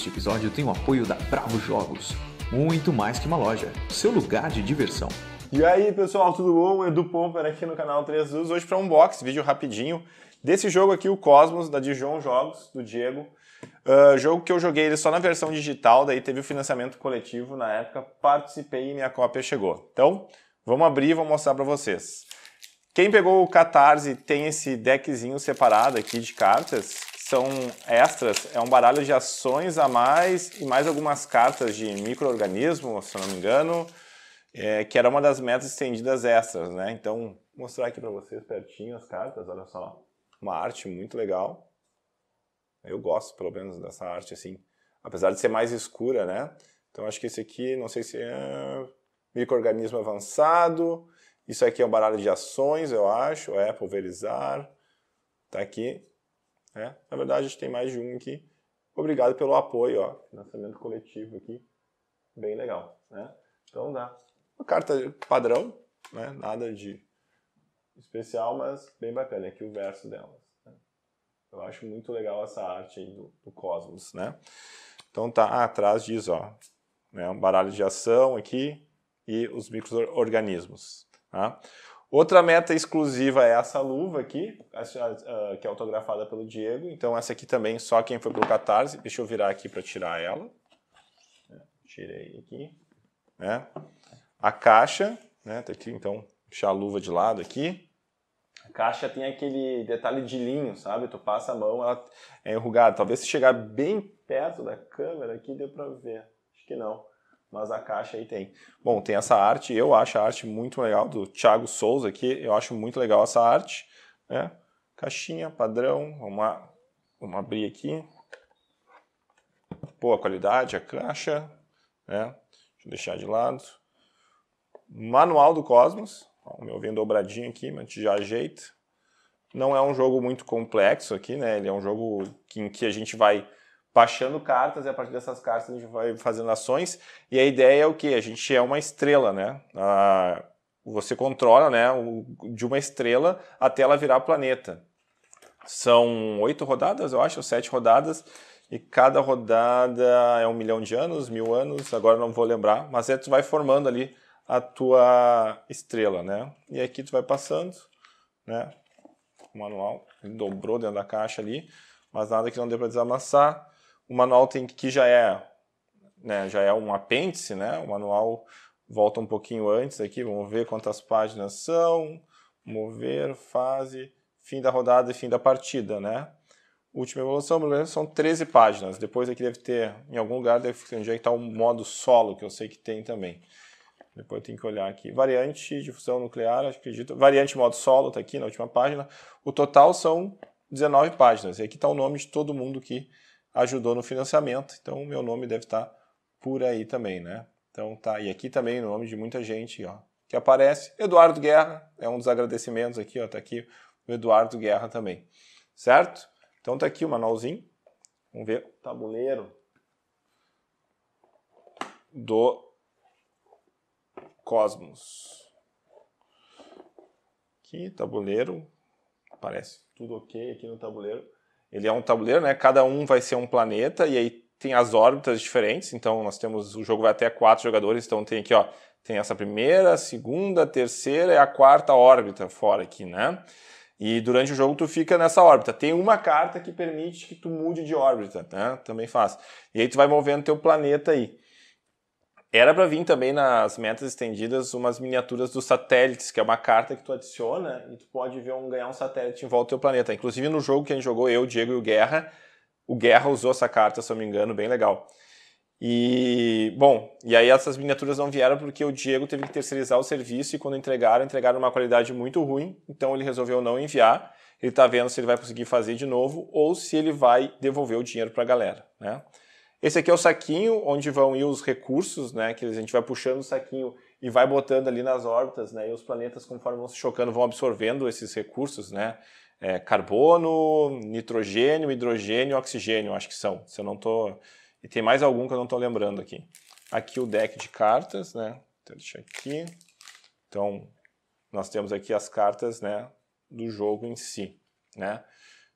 Este episódio tem o apoio da Bravo Jogos, muito mais que uma loja, seu lugar de diversão. E aí, pessoal, tudo bom? Edu Pomper aqui no canal 3 Luz, hoje para um box, vídeo rapidinho, desse jogo aqui, o Cosmos, da Dijon Jogos, do Diego. Uh, jogo que eu joguei ele só na versão digital, daí teve o financiamento coletivo na época, participei e minha cópia chegou. Então, vamos abrir e vou mostrar para vocês. Quem pegou o Catarse tem esse deckzinho separado aqui de cartas, são extras, é um baralho de ações a mais e mais algumas cartas de microorganismo, se não me engano, é, que era uma das metas estendidas extras, né? Então, vou mostrar aqui para vocês pertinho as cartas, olha só, uma arte muito legal. Eu gosto, pelo menos, dessa arte, assim, apesar de ser mais escura, né? Então, acho que esse aqui, não sei se é microorganismo avançado, isso aqui é um baralho de ações, eu acho, é pulverizar, tá aqui, né? Na verdade, a gente tem mais de um aqui. Obrigado pelo apoio, ó. Financiamento coletivo aqui. Bem legal, né? Então dá. Uma carta padrão, né? Nada de especial, mas bem bacana. Aqui é o verso delas. Né? Eu acho muito legal essa arte aí do, do Cosmos, né? Então tá ah, atrás diz, ó. Né? Um baralho de ação aqui e os micro-organismos. Tá? Outra meta exclusiva é essa luva aqui, ah, que é autografada pelo Diego. Então essa aqui também só quem foi pro Catarse. Deixa eu virar aqui para tirar ela. É, tirei aqui. Né? A caixa, né? Tá aqui, então, deixar a luva de lado aqui. A caixa tem aquele detalhe de linho, sabe? Tu passa a mão, ela é enrugada. Talvez se chegar bem perto da câmera aqui deu para ver. Acho que não mas a caixa aí tem. Bom, tem essa arte, eu acho a arte muito legal, do Thiago Souza aqui, eu acho muito legal essa arte. Né? Caixinha, padrão, vamos lá, vamos abrir aqui. Boa qualidade, a caixa, né? deixa eu deixar de lado. Manual do Cosmos, o meu vem dobradinho aqui, mas já ajeita. Não é um jogo muito complexo aqui, né? Ele é um jogo em que a gente vai baixando cartas e a partir dessas cartas a gente vai fazendo ações. E a ideia é o que? A gente é uma estrela, né? Ah, você controla, né, de uma estrela até ela virar planeta. São oito rodadas, eu acho, ou sete rodadas. E cada rodada é um milhão de anos, mil anos, agora não vou lembrar. Mas é tu vai formando ali a tua estrela, né? E aqui tu vai passando, né? O manual dobrou dentro da caixa ali, mas nada que não dê para desamassar o manual tem que já é, né, já é um apêndice, né? O manual volta um pouquinho antes aqui, vamos ver quantas páginas são, mover, fase, fim da rodada e fim da partida, né? Última evolução, são 13 páginas. Depois aqui deve ter, em algum lugar, deve onde é que está o modo solo, que eu sei que tem também. Depois tem que olhar aqui. Variante de fusão nuclear, acredito. Variante modo solo está aqui na última página. O total são 19 páginas. E aqui está o nome de todo mundo que ajudou no financiamento, então o meu nome deve estar por aí também, né? Então tá, e aqui também o nome de muita gente, ó, que aparece, Eduardo Guerra, é um dos agradecimentos aqui, ó, tá aqui o Eduardo Guerra também, certo? Então tá aqui o manualzinho, vamos ver, tabuleiro do Cosmos. Aqui, tabuleiro, parece tudo ok aqui no tabuleiro. Ele é um tabuleiro, né? Cada um vai ser um planeta e aí tem as órbitas diferentes. Então nós temos o jogo vai até quatro jogadores. Então tem aqui, ó, tem essa primeira, segunda, terceira e a quarta órbita fora aqui, né? E durante o jogo tu fica nessa órbita. Tem uma carta que permite que tu mude de órbita, né? Também faz. E aí tu vai movendo teu planeta aí. Era para vir também nas metas estendidas umas miniaturas dos satélites, que é uma carta que tu adiciona e tu pode ver um, ganhar um satélite em volta do teu planeta. Inclusive no jogo que a gente jogou, eu, Diego e o Guerra, o Guerra usou essa carta, se eu não me engano, bem legal. E, bom, e aí essas miniaturas não vieram porque o Diego teve que terceirizar o serviço e quando entregaram, entregaram uma qualidade muito ruim, então ele resolveu não enviar. Ele está vendo se ele vai conseguir fazer de novo ou se ele vai devolver o dinheiro para a galera, né? Esse aqui é o saquinho onde vão ir os recursos, né? Que a gente vai puxando o saquinho e vai botando ali nas órbitas, né? E os planetas, conforme vão se chocando, vão absorvendo esses recursos, né? É, carbono, nitrogênio, hidrogênio, oxigênio, acho que são. Se eu não tô e tem mais algum que eu não tô lembrando aqui. Aqui o deck de cartas, né? Então, deixa aqui. Então nós temos aqui as cartas, né? Do jogo em si, né?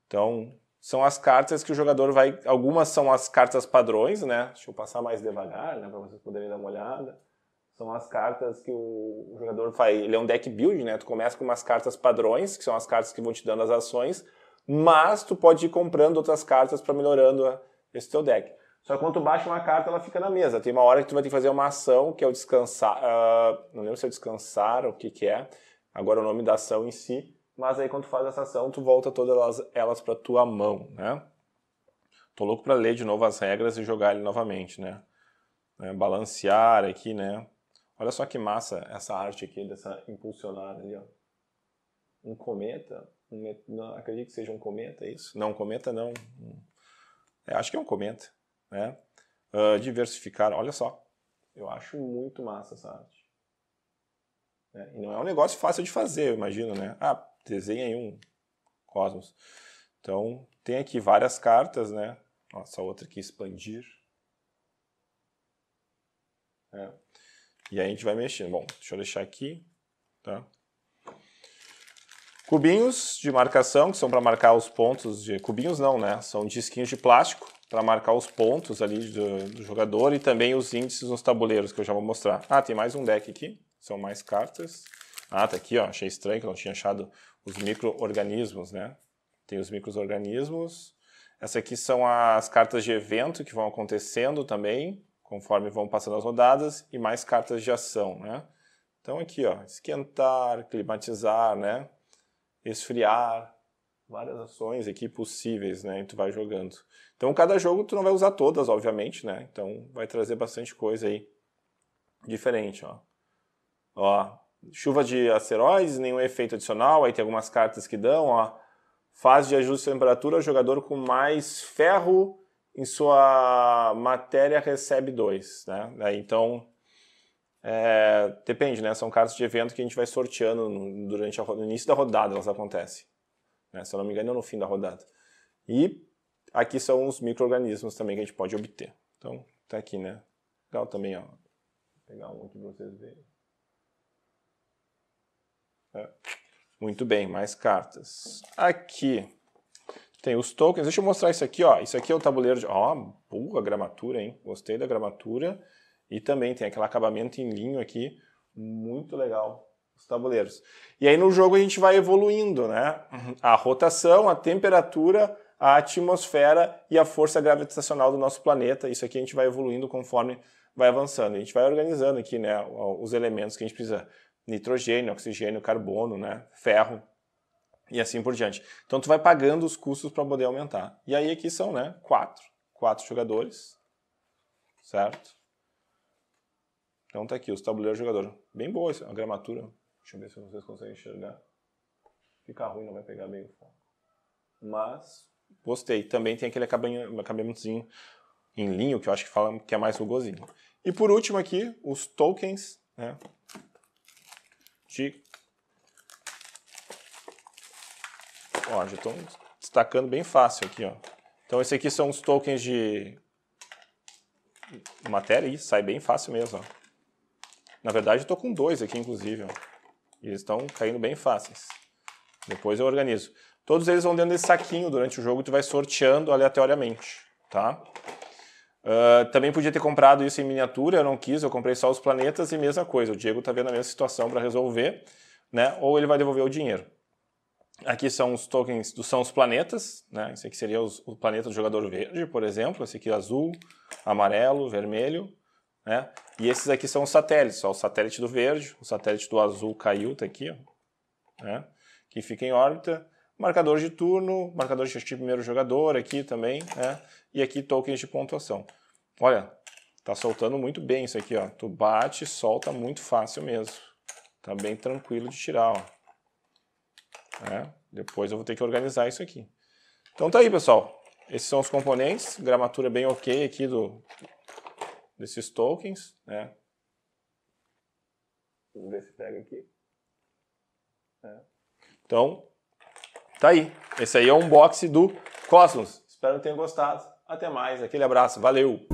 Então são as cartas que o jogador vai. Algumas são as cartas padrões, né? Deixa eu passar mais devagar, né? Para vocês poderem dar uma olhada. São as cartas que o jogador faz Ele é um deck build, né? Tu começa com umas cartas padrões, que são as cartas que vão te dando as ações, mas tu pode ir comprando outras cartas para melhorando né, esse teu deck. Só que quando tu baixa uma carta, ela fica na mesa. Tem uma hora que tu vai ter que fazer uma ação, que é o descansar. Uh, não lembro se é descansar ou o que, que é. Agora o nome da ação em si mas aí quando tu faz essa ação, tu volta todas elas, elas para tua mão, né? Tô louco para ler de novo as regras e jogar ele novamente, né? É, balancear aqui, né? Olha só que massa essa arte aqui dessa impulsionar ali, ó. Um cometa, um, não, acredito que seja um cometa, é isso? Não, um cometa não. É, acho que é um cometa, né? Uh, diversificar, olha só. Eu acho muito massa essa arte. É, e não é um negócio fácil de fazer, eu imagino, né? Ah, desenha aí um cosmos. Então, tem aqui várias cartas, né? Nossa, outra aqui, expandir. É. E aí a gente vai mexendo. Bom, deixa eu deixar aqui, tá? Cubinhos de marcação, que são para marcar os pontos de... Cubinhos não, né? São disquinhos de plástico para marcar os pontos ali do, do jogador e também os índices nos tabuleiros, que eu já vou mostrar. Ah, tem mais um deck aqui. São mais cartas. Ah, tá aqui, ó. Achei estranho que eu não tinha achado os micro-organismos, né? Tem os micro-organismos. Essa aqui são as cartas de evento que vão acontecendo também, conforme vão passando as rodadas, e mais cartas de ação, né? Então aqui, ó, esquentar, climatizar, né? Esfriar, várias ações aqui possíveis, né? E tu vai jogando. Então cada jogo tu não vai usar todas, obviamente, né? Então vai trazer bastante coisa aí diferente, ó. Ó, chuva de asteroides, nenhum efeito adicional. Aí tem algumas cartas que dão, ó. Fase de ajuste de temperatura, jogador com mais ferro em sua matéria recebe 2, né? É, então, é, depende, né? São cartas de evento que a gente vai sorteando durante a, no início da rodada, elas acontecem. Né? Se eu não me engano, é no fim da rodada. E aqui são os micro-organismos também que a gente pode obter. Então, tá aqui, né? Legal também, ó. Vou pegar um aqui pra vocês verem. Muito bem, mais cartas. Aqui tem os tokens. Deixa eu mostrar isso aqui, ó. Isso aqui é o tabuleiro de... Ó, boa gramatura, hein? Gostei da gramatura. E também tem aquele acabamento em linho aqui. Muito legal os tabuleiros. E aí no jogo a gente vai evoluindo, né? A rotação, a temperatura, a atmosfera e a força gravitacional do nosso planeta. Isso aqui a gente vai evoluindo conforme vai avançando. A gente vai organizando aqui, né, os elementos que a gente precisa nitrogênio, oxigênio, carbono, né, ferro e assim por diante. Então tu vai pagando os custos para poder aumentar. E aí aqui são, né, quatro, quatro jogadores, certo? Então tá aqui os tabuleiros jogador. Bem boa a gramatura. Deixa eu ver se vocês conseguem enxergar. Fica ruim, não vai pegar bem o foco. Mas gostei. Também tem aquele acabamentozinho em linho que eu acho que fala que é mais rugosinho. E por último aqui os tokens, né? de... Ó, já estão destacando bem fácil aqui, ó. Então esse aqui são os tokens de matéria e sai bem fácil mesmo, ó. Na verdade eu estou com dois aqui, inclusive, ó. E eles estão caindo bem fáceis. Depois eu organizo. Todos eles vão dentro desse saquinho durante o jogo, e tu vai sorteando aleatoriamente, tá? Uh, também podia ter comprado isso em miniatura, eu não quis, eu comprei só os planetas e mesma coisa. O Diego está vendo a mesma situação para resolver, né? Ou ele vai devolver o dinheiro. Aqui são os tokens, do, são os planetas, né? Esse aqui seria os, o planeta do jogador verde, por exemplo. Esse aqui é azul, amarelo, vermelho, né? E esses aqui são os satélites, ó, o satélite do verde, o satélite do azul caiu, tá aqui, ó, né? Que fica em órbita marcador de turno, marcador de assistir primeiro jogador aqui também, né? e aqui tokens de pontuação. Olha, tá soltando muito bem isso aqui, ó. Tu bate, solta muito fácil mesmo. Tá bem tranquilo de tirar, ó. É, depois eu vou ter que organizar isso aqui. Então tá aí, pessoal. Esses são os componentes, gramatura bem ok aqui do, desses tokens, né? Vamos ver se pega aqui. É. Então, tá aí. Esse aí é o unboxing do Cosmos. Espero que tenham gostado. Até mais, aquele abraço, valeu!